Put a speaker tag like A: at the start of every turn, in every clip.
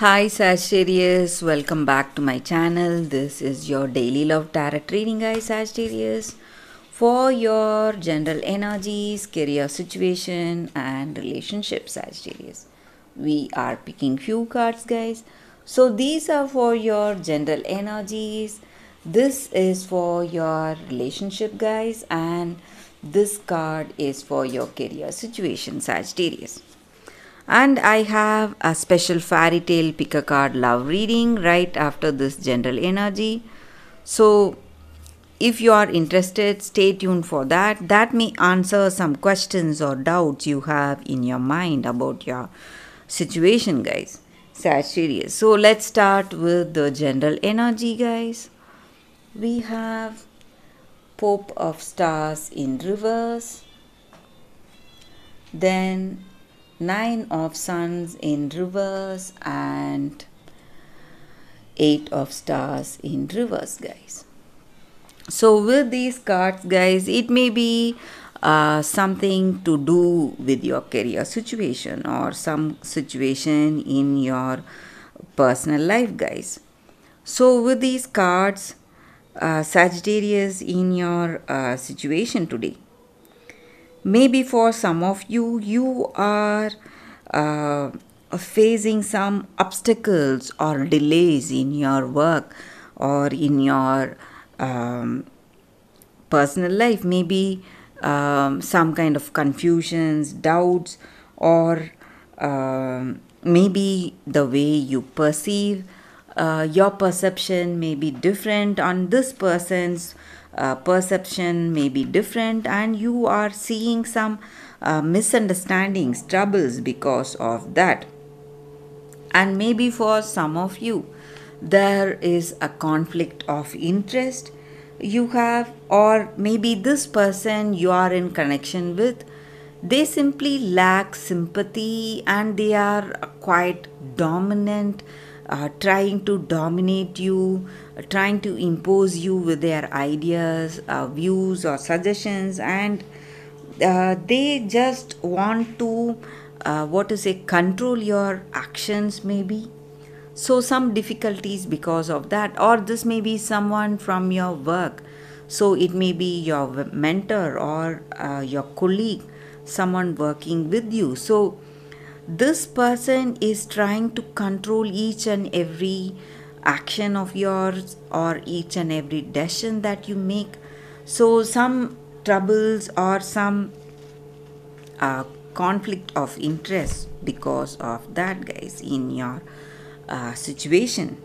A: Hi Sagittarius, welcome back to my channel. This is your daily love tarot reading guys Sagittarius. For your general energies, career situation and relationships Sagittarius. We are picking few cards guys. So these are for your general energies. This is for your relationship guys and this card is for your career situation Sagittarius and I have a special fairy tale pick a card love reading right after this general energy. So, if you are interested, stay tuned for that. That may answer some questions or doubts you have in your mind about your situation, guys. Sagittarius. So, let's start with the general energy, guys. We have Pope of Stars in reverse, then nine of suns in reverse and eight of stars in reverse guys so with these cards guys it may be uh, something to do with your career situation or some situation in your personal life guys so with these cards uh, sagittarius in your uh, situation today Maybe for some of you, you are uh, facing some obstacles or delays in your work or in your um, personal life. Maybe um, some kind of confusions, doubts, or um, maybe the way you perceive uh, your perception may be different on this person's uh, perception may be different and you are seeing some uh, misunderstandings troubles because of that and maybe for some of you there is a conflict of interest you have or maybe this person you are in connection with they simply lack sympathy and they are quite dominant uh, trying to dominate you, uh, trying to impose you with their ideas, uh, views, or suggestions, and uh, they just want to, uh, what to say, control your actions, maybe. So, some difficulties because of that, or this may be someone from your work. So, it may be your mentor or your colleague, someone working with you. So, this person is trying to control each and every action of yours or each and every decision that you make. So, some troubles or some uh, conflict of interest because of that, guys, in your uh, situation.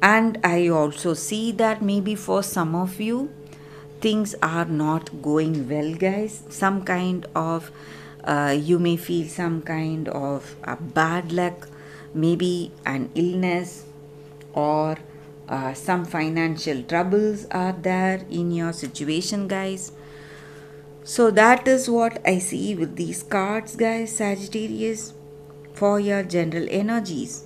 A: And I also see that maybe for some of you, things are not going well, guys. Some kind of uh, you may feel some kind of uh, bad luck, maybe an illness, or uh, some financial troubles are there in your situation, guys. So, that is what I see with these cards, guys, Sagittarius, for your general energies.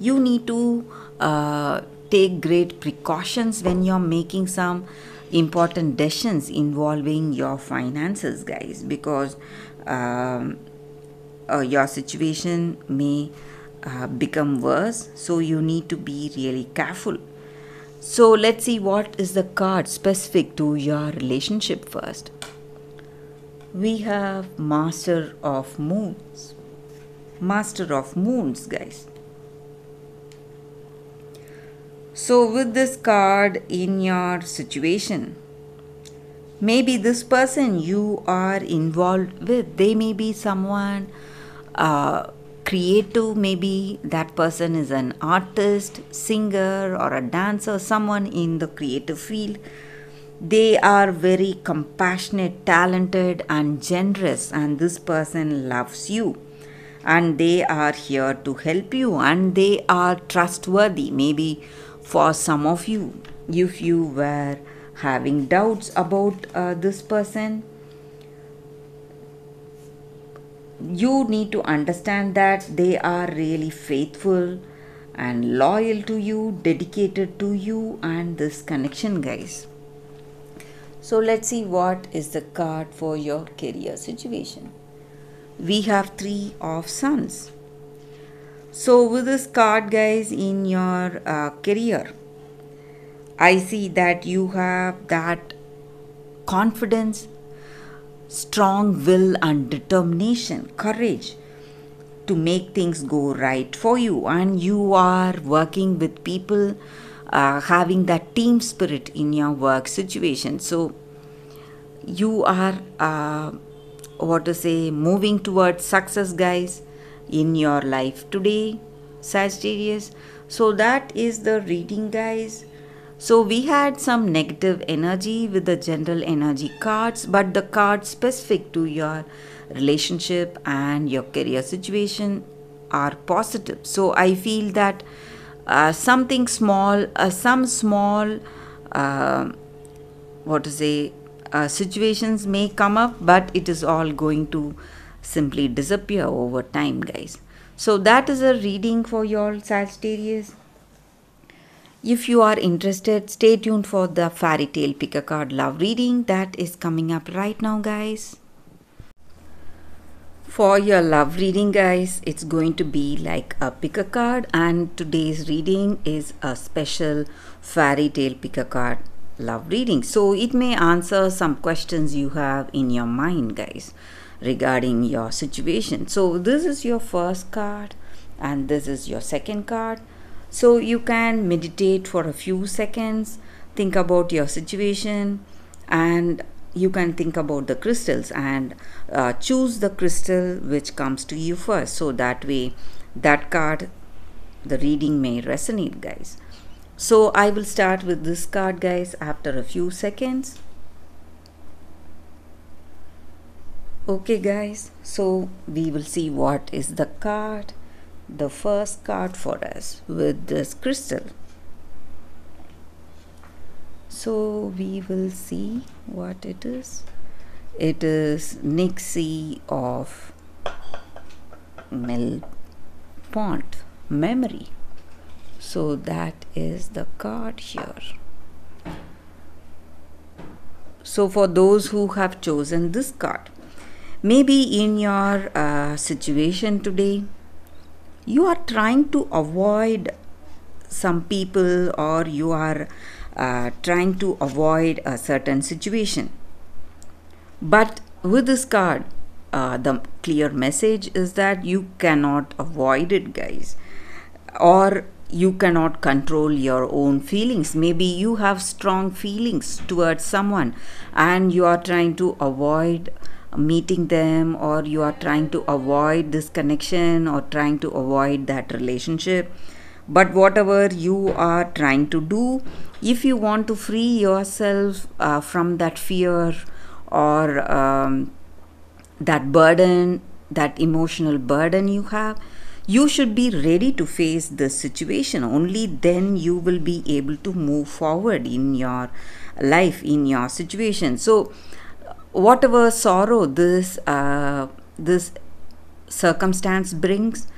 A: You need to uh, take great precautions when you're making some important decisions involving your finances, guys, because um, uh, your situation may uh, become worse. So you need to be really careful. So let's see what is the card specific to your relationship first. We have Master of Moons. Master of Moons, guys. So, with this card in your situation, maybe this person you are involved with, they may be someone uh, creative, maybe that person is an artist, singer, or a dancer, someone in the creative field. They are very compassionate, talented, and generous, and this person loves you and they are here to help you and they are trustworthy maybe for some of you if you were having doubts about uh, this person you need to understand that they are really faithful and loyal to you dedicated to you and this connection guys so let's see what is the card for your career situation we have three of sons so, with this card, guys, in your uh, career, I see that you have that confidence, strong will, and determination, courage to make things go right for you. And you are working with people, uh, having that team spirit in your work situation. So, you are uh, what to say, moving towards success, guys in your life today, Sagittarius. So that is the reading, guys. So we had some negative energy with the general energy cards, but the cards specific to your relationship and your career situation are positive. So I feel that uh, something small, uh, some small, uh, what to say, uh, situations may come up, but it is all going to simply disappear over time, guys. So that is a reading for your Sagittarius. If you are interested, stay tuned for the fairy tale pick a card love reading that is coming up right now, guys. For your love reading, guys, it's going to be like a pick a card, and today's reading is a special fairy tale pick a card love reading. So it may answer some questions you have in your mind, guys regarding your situation. So, this is your first card, and this is your second card. So, you can meditate for a few seconds, think about your situation, and you can think about the crystals and uh, choose the crystal which comes to you first. So, that way, that card, the reading may resonate, guys. So, I will start with this card, guys, after a few seconds. okay guys so we will see what is the card the first card for us with this crystal so we will see what it is it is nixie of mill pond memory so that is the card here so for those who have chosen this card Maybe in your uh, situation today, you are trying to avoid some people or you are uh, trying to avoid a certain situation. But with this card, uh, the clear message is that you cannot avoid it, guys, or you cannot control your own feelings. Maybe you have strong feelings towards someone and you are trying to avoid meeting them or you are trying to avoid this connection or trying to avoid that relationship but whatever you are trying to do if you want to free yourself uh, from that fear or um, that burden that emotional burden you have you should be ready to face the situation only then you will be able to move forward in your life in your situation so whatever sorrow this uh, this circumstance brings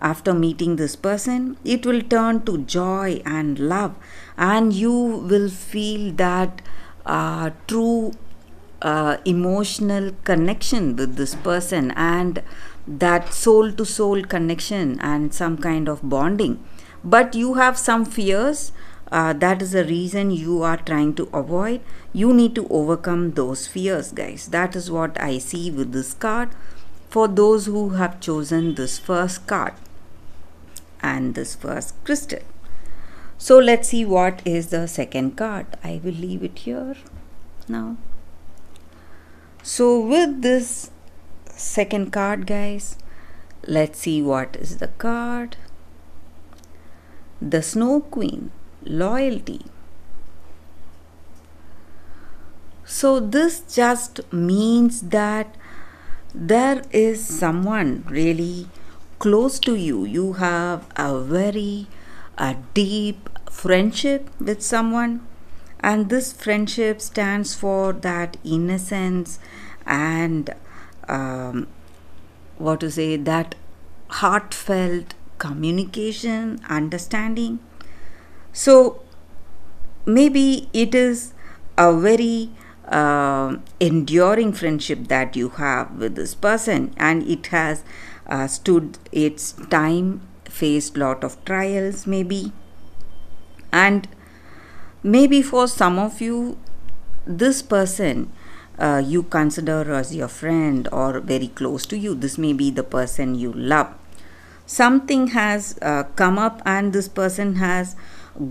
A: after meeting this person it will turn to joy and love and you will feel that uh, true uh, emotional connection with this person and that soul to soul connection and some kind of bonding but you have some fears uh, that is the reason you are trying to avoid you need to overcome those fears guys that is what i see with this card for those who have chosen this first card and this first crystal so let's see what is the second card i will leave it here now so with this second card guys let's see what is the card the snow queen loyalty. So, this just means that there is someone really close to you. You have a very a deep friendship with someone, and this friendship stands for that innocence and um, what to say that heartfelt communication, understanding. So maybe it is a very uh, enduring friendship that you have with this person and it has uh, stood its time faced lot of trials maybe and maybe for some of you this person uh, you consider as your friend or very close to you this may be the person you love something has uh, come up and this person has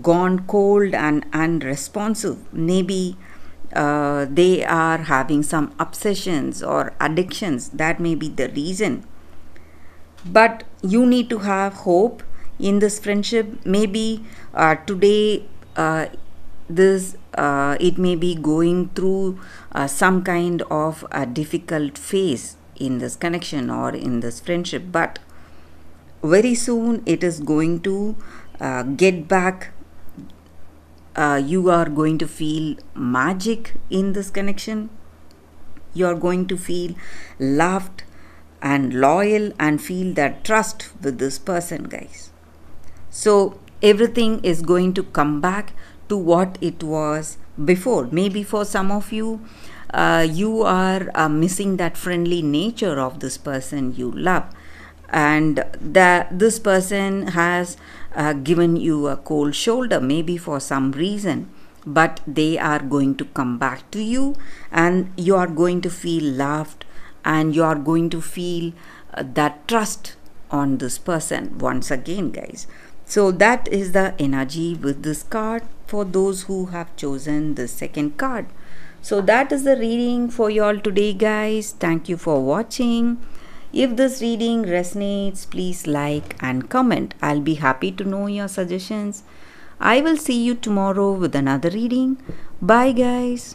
A: gone cold and unresponsive. Maybe uh, they are having some obsessions or addictions. That may be the reason. But you need to have hope in this friendship. Maybe uh, today uh, this uh, it may be going through uh, some kind of a difficult phase in this connection or in this friendship. But very soon it is going to uh, get back uh, you are going to feel magic in this connection you are going to feel loved and loyal and feel that trust with this person guys so everything is going to come back to what it was before maybe for some of you uh, you are uh, missing that friendly nature of this person you love and that this person has uh, given you a cold shoulder maybe for some reason but they are going to come back to you and you are going to feel loved and you are going to feel uh, that trust on this person once again guys so that is the energy with this card for those who have chosen the second card so that is the reading for you all today guys thank you for watching if this reading resonates, please like and comment. I'll be happy to know your suggestions. I will see you tomorrow with another reading. Bye, guys.